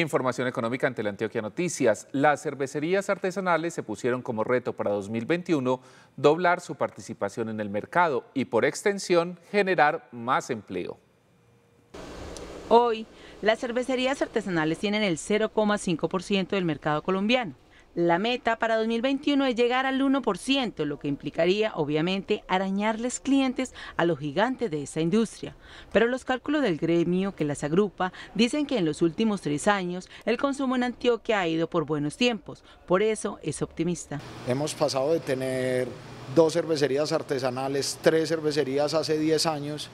Información económica ante la Antioquia Noticias. Las cervecerías artesanales se pusieron como reto para 2021 doblar su participación en el mercado y por extensión generar más empleo. Hoy, las cervecerías artesanales tienen el 0,5% del mercado colombiano. La meta para 2021 es llegar al 1%, lo que implicaría obviamente arañarles clientes a los gigantes de esa industria. Pero los cálculos del gremio que las agrupa dicen que en los últimos tres años el consumo en Antioquia ha ido por buenos tiempos, por eso es optimista. Hemos pasado de tener dos cervecerías artesanales, tres cervecerías hace 10 años,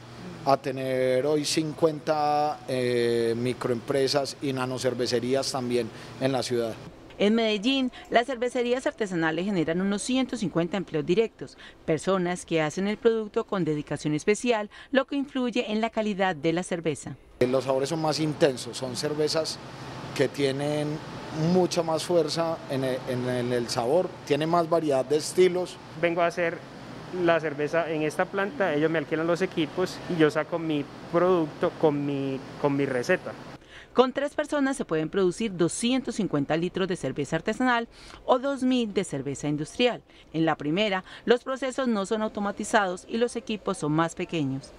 a tener hoy 50 eh, microempresas y nanocervecerías también en la ciudad. En Medellín, las cervecerías artesanales generan unos 150 empleos directos, personas que hacen el producto con dedicación especial, lo que influye en la calidad de la cerveza. Eh, los sabores son más intensos, son cervezas que tienen mucha más fuerza e, en el, sabor, tiene más variedad de estilos. Vengo a hacer la cerveza en esta planta, ellos me alquilan los equipos y yo saco mi producto con con mi receta. Con tres personas se pueden producir 250 litros de cerveza artesanal o 2.000 de cerveza industrial. En la primera, los procesos no son automatizados y los equipos son más pequeños.